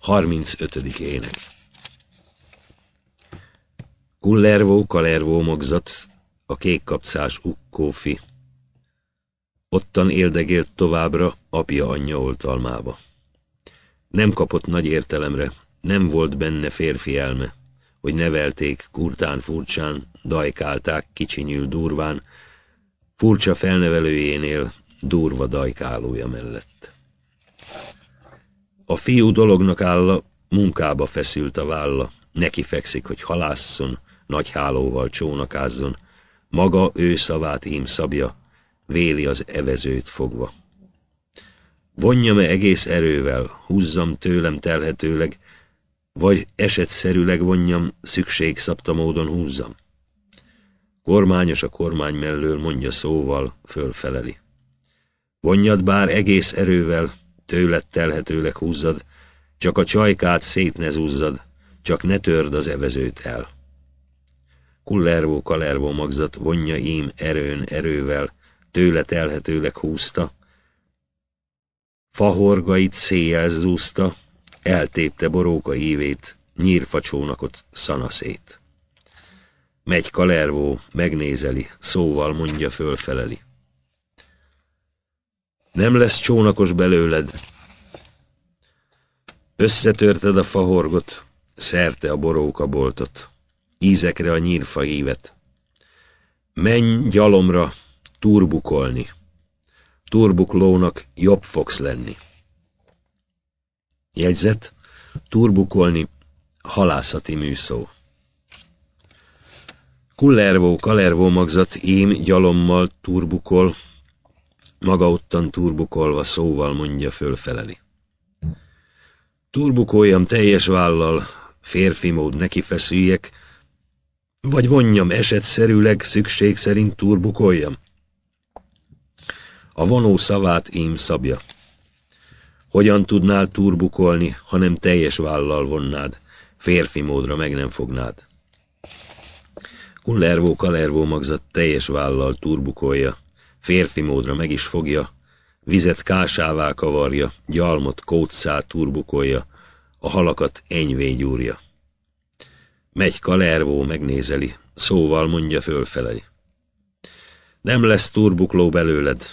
35. ének. Kullervó, kalervó magzat, a kékkapcás ukkófi. Ottan éldegélt továbbra apja anyja oltalmába. Nem kapott nagy értelemre, nem volt benne férfi elme, hogy nevelték kurtán furcsán, dajkálták kicsinyül durván, furcsa felnevelőjénél durva dajkálója mellett. A fiú dolognak áll, munkába feszült a válla, neki fekszik, hogy halásszon, nagy hálóval csónakázzon, maga ő szavát ím szabja, véli az evezőt fogva. vonja e egész erővel, húzzam tőlem telhetőleg, vagy esetszerűleg vonjam, szükségszabta módon húzzam? Kormányos a kormány mellől mondja szóval, fölfeleli. Vonjad bár egész erővel, tőled telhetőleg húzzad, csak a csajkát szét ne zúzzad, csak ne törd az evezőt el. Kullervó-kalervó magzat vonja ím erőn erővel, tőle telhetőleg húzta, fahorgait széjjel zúzta, eltépte boróka ívét, nyírfacsónakot szanaszét. Megy Kalervó, megnézeli, szóval mondja fölfeleli. Nem lesz csónakos belőled. Összetörted a fahorgot, szerte a boróka boltot, ízekre a nyírfa ívet. Menj gyalomra turbukolni. Turbuklónak jobb fogsz lenni. Jegyzet, turbukolni halászati műszó. Kullervó, kalervó magzat én gyalommal turbukol, maga ottan turbukolva szóval mondja fölfeleli. Turbukoljam teljes vállal, férfi mód neki feszüljek, vagy vonjam esetszerűleg, szükség szerint turbukoljam. A vonó szavát ím szabja. Hogyan tudnál turbukolni, ha nem teljes vállal vonnád, férfi módra meg nem fognád? Kullervó Kalervó magzat teljes vállal turbukolja, férfi módra meg is fogja, vizet kásává kavarja, gyalmot kótszá turbukolja, a halakat enyvén gyúrja. Megy kalervó, megnézeli, szóval mondja fölfelej. Nem lesz turbukló belőled,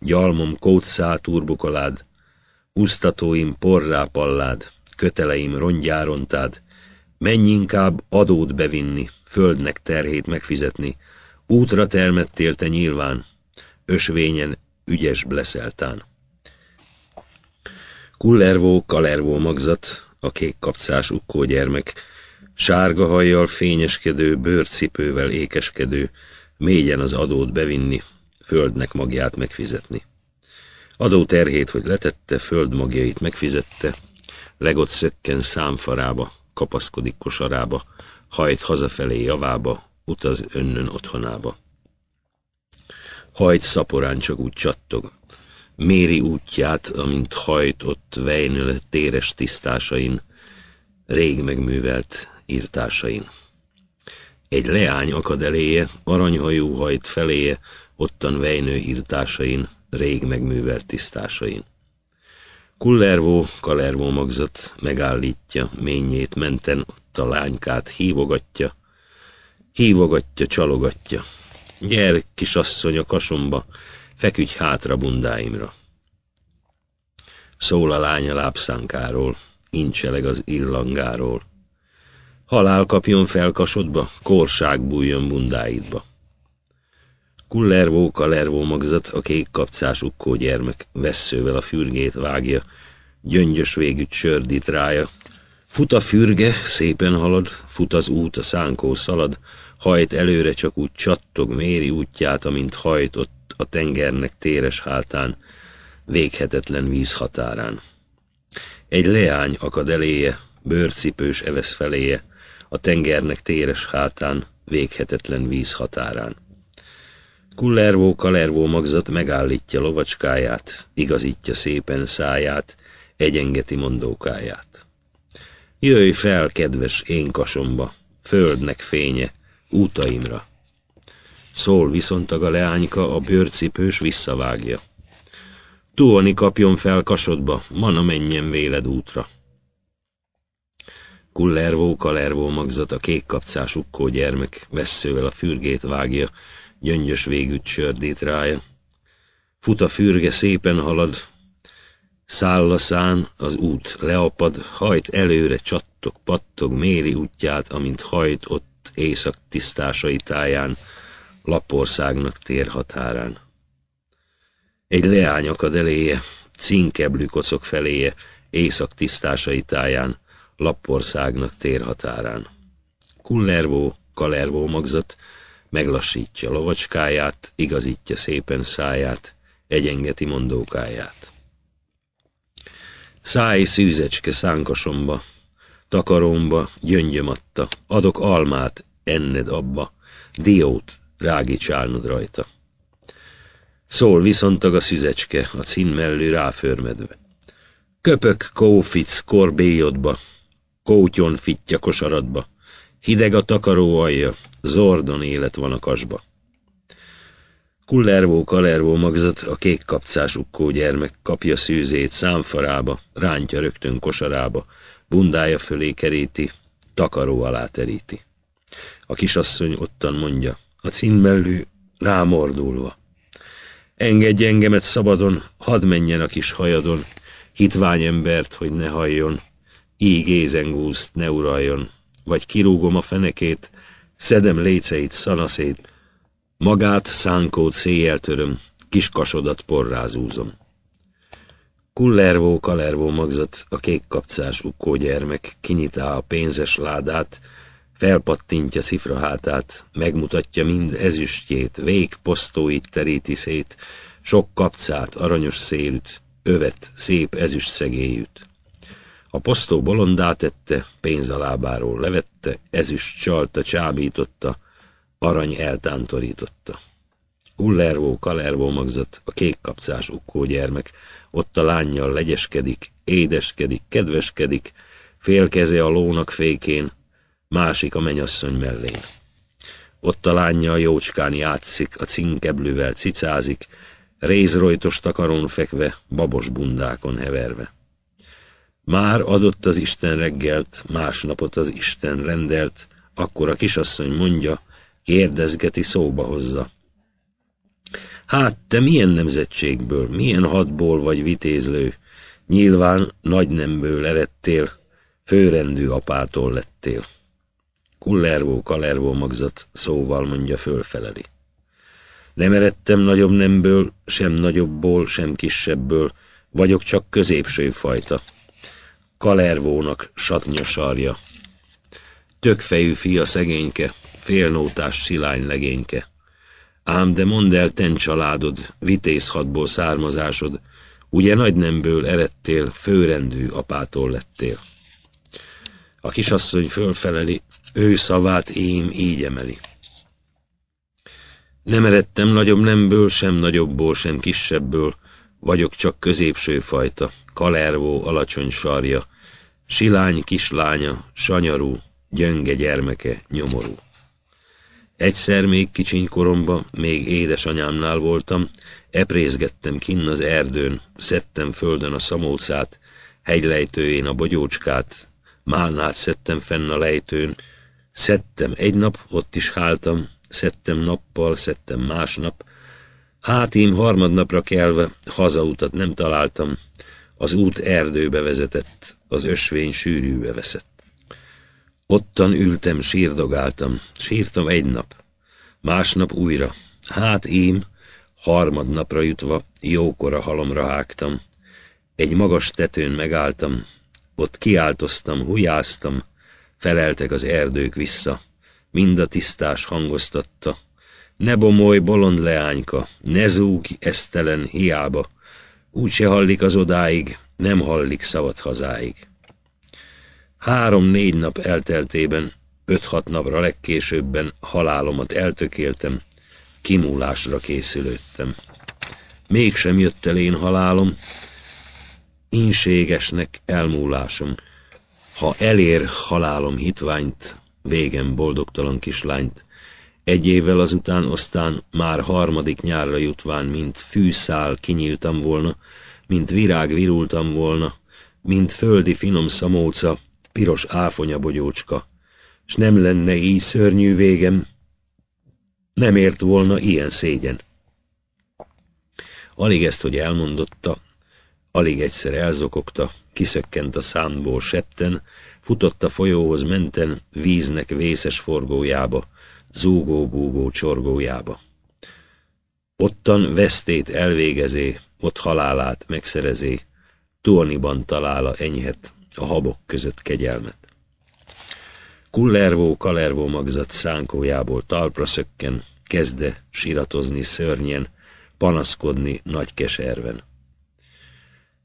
gyalmom kótszá turbukolád, húztatóim porrá pallád, köteleim rongyárontád, menj inkább adót bevinni, földnek terhét megfizetni, útra termettél te nyilván, ösvényen ügyes bleszeltán. Kullervó, kalervó magzat, a kék kapcás ukkó gyermek, sárga hajjal fényeskedő, bőrcipővel ékeskedő, mélyen az adót bevinni, földnek magját megfizetni. Adó terhét, hogy letette, föld magjait megfizette, legott szökken számfarába, kapaszkodik kosarába, hajt hazafelé javába, utaz önnön otthonába hajt szaporán csak úgy csattog. Méri útját, amint hajtott vejnöl téres tisztásain, rég megművelt írtásain. Egy leány akad eléje, aranyhajú hajt feléje, ottan vejnő írtásain, rég megművelt tisztásain. Kullervó, kalervó magzat megállítja, ményét menten ott a lánykát hívogatja, hívogatja, csalogatja, Gyer, kisasszony a kasomba, feküdj hátra bundáimra. Szól a lánya lábszánkáról, incseleg az illangáról. Halál kapjon kasodba korság bújjon bundáidba. Kullervó kalervó magzat, a kék kapcás ukkó gyermek, vesszővel a fürgét vágja, gyöngyös végű sördít rája. Fut a fürge, szépen halad, fut az út, a szánkó szalad, hajt előre csak úgy csattog méri útját, amint hajtott a tengernek téres hátán, véghetetlen víz határán. Egy leány akad eléje, bőrcipős evesz feléje, a tengernek téres hátán, véghetetlen víz határán. Kullervó-kalervó magzat megállítja lovacskáját, igazítja szépen száját, egyengeti mondókáját. Jöjj fel, kedves én kasomba, földnek fénye, útaimra. Szól viszontag a leányka, a bőrcipős visszavágja. Tuoni kapjon fel kasodba, mana menjen véled útra. Kullervó, kalervó magzat, a kék kapcás ukkó gyermek, vesszővel a fürgét vágja, gyöngyös végűt sördít rája. Fut a fürge, szépen halad, szállaszán az út leapad, hajt előre, csattog, pattog, méri útját, amint hajt, ott ott éjszak tisztásai táján, Lapországnak térhatárán. Egy leány akad eléje, cinkeblű koszok feléje, éjszak tisztásai táján, Lapországnak térhatárán. Kullervó, kalervó magzat, meglassítja lovacskáját, igazítja szépen száját, egyengeti mondókáját. Száj szűzecske szánkasomba, Takaromba gyöngyöm adta, adok almát, enned abba, diót, rágicsálnod rajta. Szól viszontag a szüzecske, a cín mellő ráförmedve. Köpök kófic korbéjodba, kótyon fittya kosaradba, hideg a takaró alja, zordon élet van a kasba. Kullervó-kalervó magzat a kék kapcás ukkó gyermek kapja szűzét számfarába, rántja rögtön kosarába, bundája fölé keríti, takaró alá teríti. A kisasszony ottan mondja, a mellő rámordulva. Engedj engemet szabadon, hadd menjen a kis hajadon, hitvány embert, hogy ne halljon, így ézengúzt ne uraljon, vagy kirúgom a fenekét, szedem léceit, szanaszét, magát szánkót széjjel töröm, kiskasodat porrázúzom. Kullervó-kalervó magzat, a kék kapcás gyermek kinyitá a pénzes ládát, felpattintja szifra hátát, megmutatja mind ezüstjét, vég posztóit teríti szét, sok kapcát, aranyos szélüt, övet, szép ezüst szegélyűt. A posztó bolondá tette, pénz a lábáról levette, ezüst csalta, csábította, arany eltántorította. Kullervó, Kalervó magzat, a kék kapcás ukkó gyermek, ott a lányjal legyeskedik, édeskedik, kedveskedik, félkeze a lónak fékén, másik a menyasszony mellén. Ott a lánya a jócskán játszik, a cinkeblővel cicázik, rézrojtos takaron fekve, babos bundákon heverve. Már adott az Isten reggelt, másnapot az Isten rendelt, akkor a kisasszony mondja, kérdezgeti, szóba hozza. Hát, te milyen nemzetségből, milyen hadból vagy vitézlő? Nyilván nagy nemből eredtél, főrendű apától lettél. Kullervó, kalervó magzat szóval mondja fölfeleli. Nem eredtem nagyobb nemből, sem nagyobbból, sem kisebbből, vagyok csak középső fajta. Kalervónak satnya sarja. Tökfejű fia szegényke, félnótás silány legényke. Ám de mondd el ten családod, vitézhatból származásod, ugye nagy nemből eredtél, főrendű apától lettél. A kisasszony fölfeleli, ő szavát ém így emeli. Nem eredtem nagyobb nemből, sem nagyobbból, sem kisebbből, vagyok csak középső fajta, kalervó alacsony sarja, silány kislánya, sanyarú, gyönge gyermeke, nyomorú. Egyszer még kicsiny koromba, még édesanyámnál voltam, eprézgettem kinn az erdőn, szedtem földön a szamócát, hegylejtőjén a bogyócskát, málnát szedtem fenn a lejtőn, szedtem egy nap, ott is háltam, szedtem nappal, szedtem másnap, hát én harmadnapra kelve hazautat nem találtam, az út erdőbe vezetett, az ösvény sűrűbe veszett. Ottan ültem, sírdogáltam. Sírtam egy nap. Másnap újra. Hát én, harmadnapra jutva, jókora halomra hágtam. Egy magas tetőn megálltam. Ott kiáltoztam, hujáztam. Feleltek az erdők vissza. Mind a tisztás hangoztatta. Ne bomolj, bolond leányka, ne zúg esztelen hiába. úgyse hallik az odáig, nem hallik szabad hazáig. Három-négy nap elteltében, öt-hat napra legkésőbben halálomat eltökéltem, kimúlásra készülődtem. Mégsem jött el én halálom, inségesnek elmúlásom. Ha elér halálom hitványt, végem boldogtalan kislányt, egy évvel azután aztán már harmadik nyárra jutván, mint fűszál kinyíltam volna, mint virág virultam volna, mint földi finom szamóca, piros áfonya bogyócska, s nem lenne így szörnyű végem, nem ért volna ilyen szégyen. Alig ezt, hogy elmondotta, alig egyszer elzokogta, kiszökkent a számból septen, futott a folyóhoz menten víznek vészes forgójába, zúgó-búgó csorgójába. Ottan vesztét elvégezé, ott halálát megszerezé, Tuoniban talála enyhet a habok között kegyelmet. Kullervó-kalervó magzat szánkójából talpra szökken, kezde siratozni szörnyen, panaszkodni nagy keserven.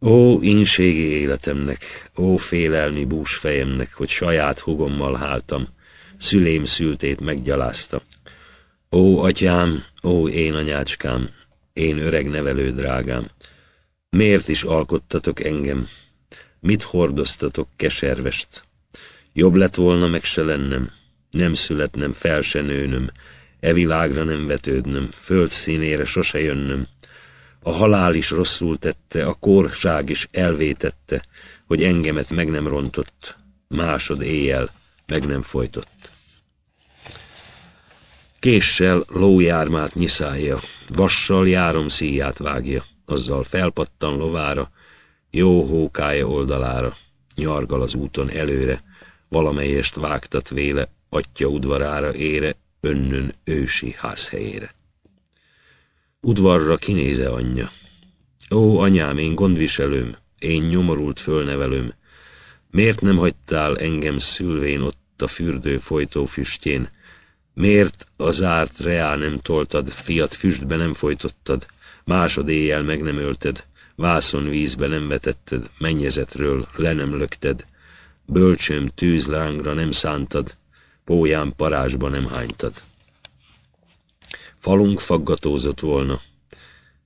Ó, inségi életemnek, ó, félelmi fejemnek, hogy saját hugommal háltam, szülém szültét meggyaláztam. Ó, atyám, ó, én anyácskám, én öreg nevelő drágám, miért is alkottatok engem, Mit hordoztatok, keservest? Jobb lett volna meg se lennem, nem születnem, fel se nőnöm, e világra nem vetődnöm, föld színére sose jönnöm. A halál is rosszul tette, a korság is elvétette, hogy engemet meg nem rontott, másod éjjel meg nem folytott. Késsel lójármát nyiszálja, vassal járom szíját vágja, azzal felpattan lovára, jó hókája oldalára, nyargal az úton előre, valamelyest vágtat véle, atya udvarára ére, önnön ősi házhelyére. Udvarra kinéze anyja. Ó, anyám, én gondviselőm, én nyomorult fölnevelőm, miért nem hagytál engem szülvén ott a fürdő folytó füstjén, Miért az árt reá nem toltad, fiat füstbe nem folytottad, másod éjjel meg nem ölted, vászon vízbe nem vetetted, mennyezetről le nem lökted, bölcsöm tűzlángra nem szántad, póján parázsba nem hánytad. Falunk faggatózott volna.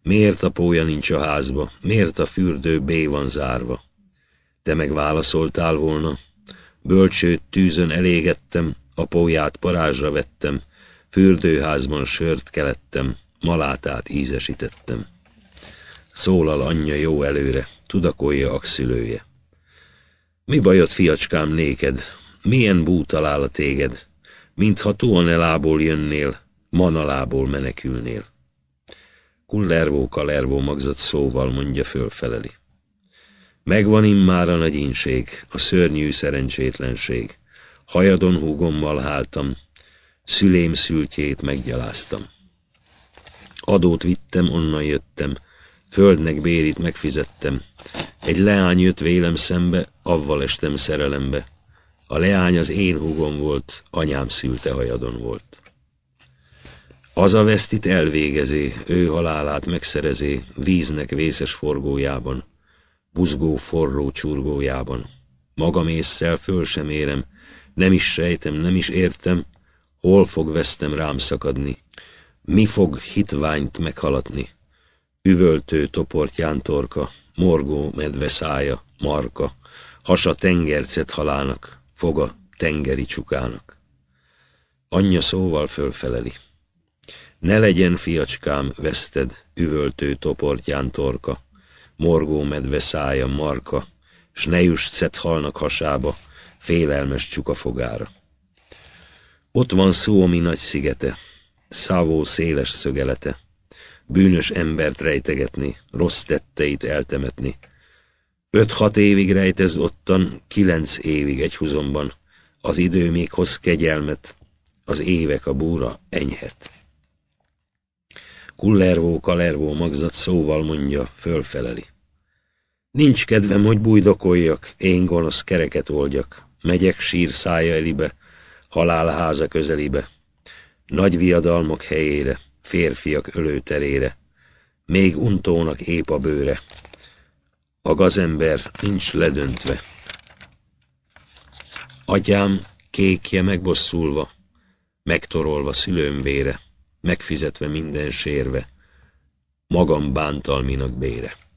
Miért a pólya nincs a házba? Miért a fürdő bé van zárva? Te megválaszoltál volna. Bölcsőt tűzön elégettem, a póját parázsra vettem, fürdőházban sört kelettem, malátát ízesítettem. Szólal anyja jó előre, tudakolja akszülője. Mi bajod, fiacskám, néked? Milyen búta áll a téged? Mintha tuonelából jönnél, manalából menekülnél. Kullervó kalervó magzat szóval mondja fölfeleli. Megvan immár a nagy ínség, a szörnyű szerencsétlenség. Hajadon húgommal háltam, szülém szültjét meggyaláztam. Adót vittem, onnan jöttem, Földnek bérit megfizettem. Egy leány jött vélem szembe, avval estem szerelembe. A leány az én húgom volt, anyám szülte hajadon volt. Az a vesztit elvégezé, ő halálát megszerezé, víznek vészes forgójában, buzgó forró csurgójában. Magam észszel föl sem érem, nem is sejtem, nem is értem, hol fog vesztem rám szakadni, mi fog hitványt meghalatni üvöltő toportján torka, morgó medve szája, marka, hasa tengercet halának, foga tengeri csukának. Anyja szóval fölfeleli. Ne legyen, fiacskám, veszted, üvöltő toportján torka, morgó medve szája, marka, s ne juss szed halnak hasába, félelmes csuka fogára. Ott van Szómi nagy szigete, Szávó széles szögelete, bűnös embert rejtegetni, rossz tetteit eltemetni. Öt-hat évig rejtez ottan, kilenc évig egy huzomban. Az idő még hoz kegyelmet, az évek a búra enyhet. Kullervó, kalervó magzat szóval mondja, fölfeleli. Nincs kedvem, hogy bújdokoljak, én gonosz kereket oldjak. Megyek sír szája elibe, halálháza közelibe, nagy viadalmak helyére férfiak ölőterére. Még untónak épp a bőre. A gazember nincs ledöntve. Atyám kékje megbosszulva, megtorolva szülőm megfizetve minden sérve, magam bántalminak bére.